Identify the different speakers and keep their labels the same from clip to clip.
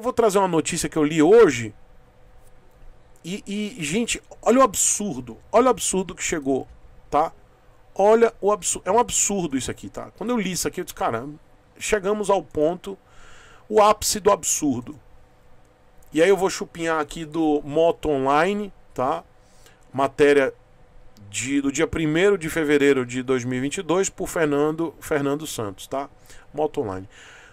Speaker 1: Eu vou trazer uma notícia que eu li hoje. E, e, gente, olha o absurdo. Olha o absurdo que chegou, tá? Olha o absurdo. É um absurdo isso aqui, tá? Quando eu li isso aqui, eu disse, caramba, chegamos ao ponto, o ápice do absurdo. E aí eu vou chupinhar aqui do Moto Online, tá? Matéria de, do dia 1 de fevereiro de 2022 por Fernando, Fernando Santos, tá? Moto Online.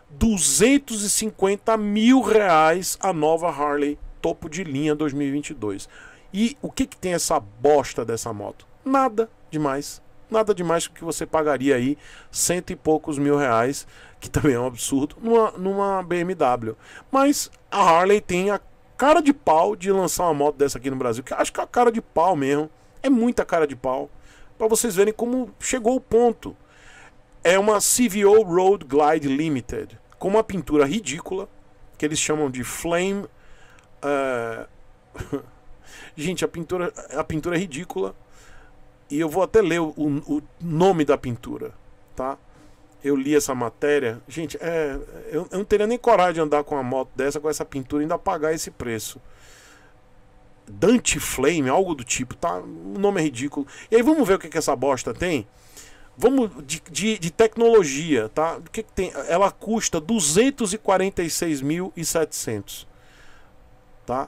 Speaker 1: 250 mil reais a nova Harley topo de linha 2022. E o que, que tem essa bosta dessa moto? Nada demais. Nada demais que você pagaria aí cento e poucos mil reais, que também é um absurdo, numa, numa BMW. Mas a Harley tem a cara de pau de lançar uma moto dessa aqui no Brasil, que acho que é a cara de pau mesmo. É muita cara de pau. Para vocês verem como chegou o ponto é uma CVO Road Glide Limited, com uma pintura ridícula, que eles chamam de Flame. Uh... Gente, a pintura, a pintura é ridícula. E eu vou até ler o, o nome da pintura, tá? Eu li essa matéria. Gente, é, eu, eu não teria nem coragem de andar com uma moto dessa, com essa pintura, e ainda pagar esse preço. Dante Flame, algo do tipo, tá? O nome é ridículo. E aí vamos ver o que, que essa bosta tem. Vamos de, de, de tecnologia, tá? O que, que tem? Ela custa 246.700, tá?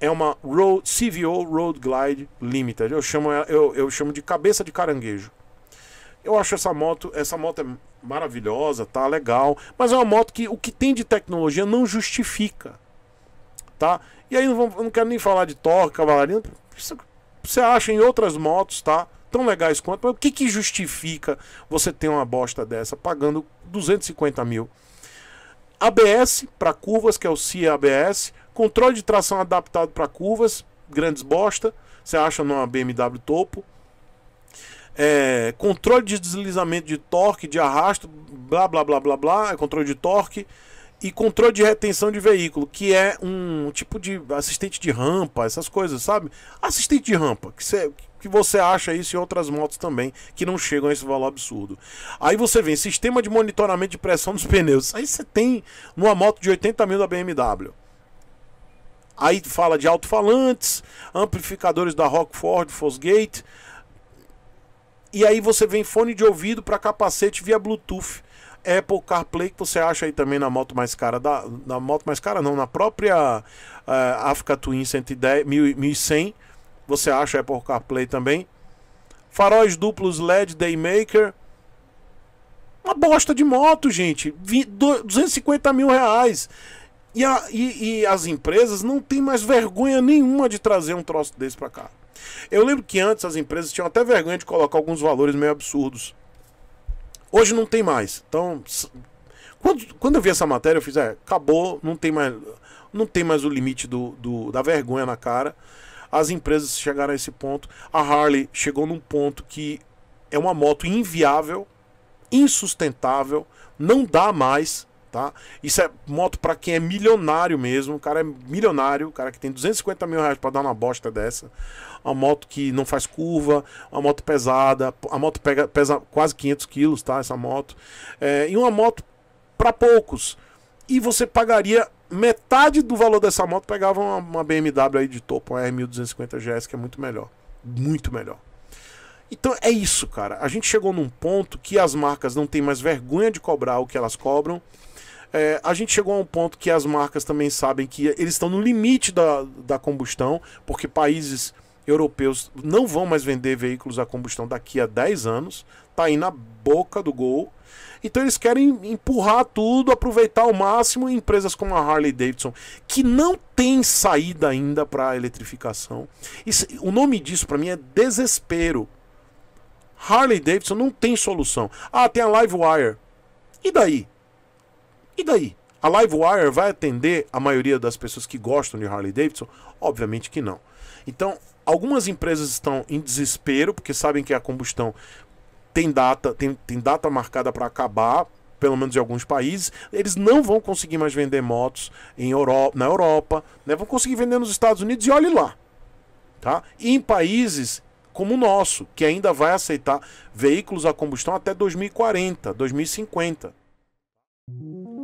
Speaker 1: É uma Road CVO Road Glide Limited. Eu chamo eu, eu chamo de cabeça de caranguejo. Eu acho essa moto, essa moto é maravilhosa, tá legal, mas é uma moto que o que tem de tecnologia não justifica, tá? E aí não, vou não quero nem falar de torque, cavalaria, você acha em outras motos, tá? tão legais quanto. Mas o que, que justifica você ter uma bosta dessa pagando 250 mil? ABS para curvas, que é o CIA ABS, controle de tração adaptado para curvas, grandes bosta, você acha numa BMW topo. É, controle de deslizamento de torque, de arrasto, blá blá blá blá blá, é controle de torque, e controle de retenção de veículo, que é um tipo de assistente de rampa, essas coisas, sabe? Assistente de rampa, que você, que você acha isso em outras motos também, que não chegam a esse valor absurdo. Aí você vem sistema de monitoramento de pressão dos pneus. Aí você tem numa moto de 80 mil da BMW. Aí fala de alto-falantes, amplificadores da Rockford, Fosgate. E aí você vem fone de ouvido para capacete via Bluetooth Apple CarPlay que você acha aí também na moto mais cara da na moto mais cara não, na própria uh, Africa Twin 110 1100, você acha Apple CarPlay também. Faróis duplos LED Daymaker. Uma bosta de moto, gente. 250 mil reais. E, a, e, e, as empresas não têm mais vergonha nenhuma de trazer um troço desse para cá. Eu lembro que antes as empresas tinham até vergonha de colocar alguns valores meio absurdos. Hoje não tem mais. Então, quando, quando eu vi essa matéria, eu fiz, é, acabou, não tem mais, não tem mais o limite do, do, da vergonha na cara. As empresas chegaram a esse ponto. A Harley chegou num ponto que é uma moto inviável, insustentável, não dá mais tá? Isso é moto para quem é milionário mesmo. O cara é milionário, o cara que tem 250 mil reais para dar uma bosta dessa. Uma moto que não faz curva, uma moto pesada, a moto pega, pesa quase 500 quilos, tá? Essa moto. É, e uma moto para poucos. E você pagaria metade do valor dessa moto, pegava uma, uma BMW aí de topo, uma R1250 GS, que é muito melhor. Muito melhor. Então é isso, cara. A gente chegou num ponto que as marcas não têm mais vergonha de cobrar o que elas cobram é, a gente chegou a um ponto que as marcas também sabem que eles estão no limite da, da combustão, porque países europeus não vão mais vender veículos a combustão daqui a 10 anos, tá aí na boca do gol. Então eles querem empurrar tudo, aproveitar ao máximo empresas como a Harley Davidson, que não tem saída ainda para a eletrificação. Isso, o nome disso para mim é desespero. Harley Davidson não tem solução. Ah, tem a Livewire. E daí? E daí? A Livewire vai atender a maioria das pessoas que gostam de Harley Davidson? Obviamente que não. Então, algumas empresas estão em desespero porque sabem que a combustão tem data, tem, tem data marcada para acabar, pelo menos em alguns países, eles não vão conseguir mais vender motos em Europa, na Europa, né? Vão conseguir vender nos Estados Unidos e olhe lá. Tá? E em países como o nosso, que ainda vai aceitar veículos a combustão até 2040, 2050.